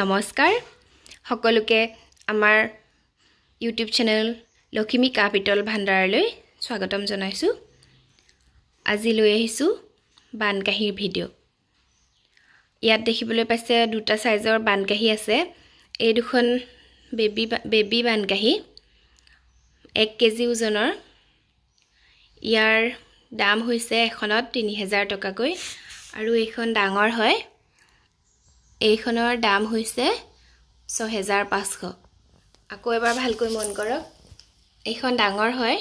নমস্কাৰ সকলোকে আমাৰ ইউটিউব চেনেল লখিমী কাহ পিতল ভাণ্ডাৰলৈ স্বাগতম জনাইছোঁ আজি লৈ আহিছোঁ বানকাহীৰ ভিডিঅ' ইয়াত দেখিবলৈ পাইছে দুটা চাইজৰ বানকাহী আছে এই দুখন বেবী বেবী বানকাহী এক কেজি ওজনৰ ইয়াৰ দাম হৈছে এখনত তিনি হেজাৰ টকাকৈ আৰু এইখন ডাঙৰ হয় এইখনৰ দাম হৈছে ছহেজাৰ পাঁচশ আকৌ এবাৰ ভালকৈ মন কৰক এইখন ডাঙৰ হয়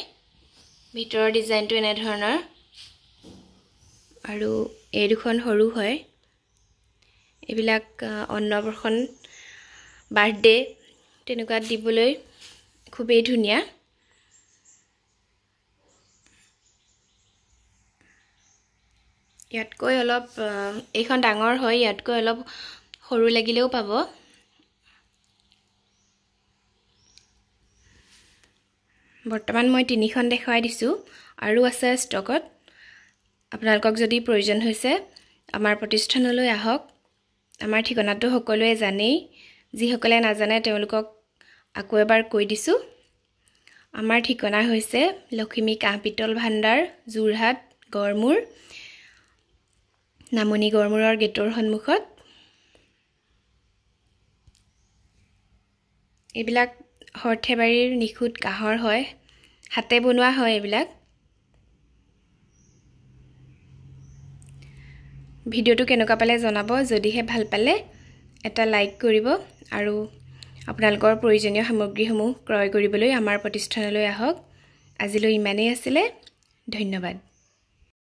ভিতৰৰ ডিজাইনটো এনেধৰণৰ আৰু এই দুখন সৰু হয় এইবিলাক অন্নপ্ৰসন বাৰ্থডে তেনেকুৱাত দিবলৈ খুবেই ধুনীয়া ইয়াতকৈ অলপ এইখন ডাঙৰ হয় ইয়াতকৈ অলপ সৰু লাগিলেও পাব বৰ্তমান মই তিনিখন দেখুৱাই দিছোঁ আৰু আছে ষ্টকত আপোনালোকক যদি প্ৰয়োজন হৈছে আমাৰ প্ৰতিষ্ঠানলৈ আহক আমাৰ ঠিকনাটো সকলোৱে জানেই যিসকলে নাজানে তেওঁলোকক আকৌ এবাৰ কৈ দিছোঁ আমাৰ ঠিকনা হৈছে লখিমী কাঁহ পিতল ভাণ্ডাৰ যোৰহাট গড়মূৰ নামনি গড়মূৰৰ গেটৰ সন্মুখত এইবিলাক সৰ্থেবাৰীৰ নিখুঁত কাঁহৰ হয় হাতে বনোৱা হয় এইবিলাক ভিডিঅ'টো কেনেকুৱা পালে জনাব যদিহে ভাল পালে এটা লাইক কৰিব আৰু আপোনালোকৰ প্ৰয়োজনীয় সামগ্ৰীসমূহ ক্ৰয় কৰিবলৈ আমাৰ প্ৰতিষ্ঠানলৈ আহক আজিলৈ ইমানেই আছিলে ধন্যবাদ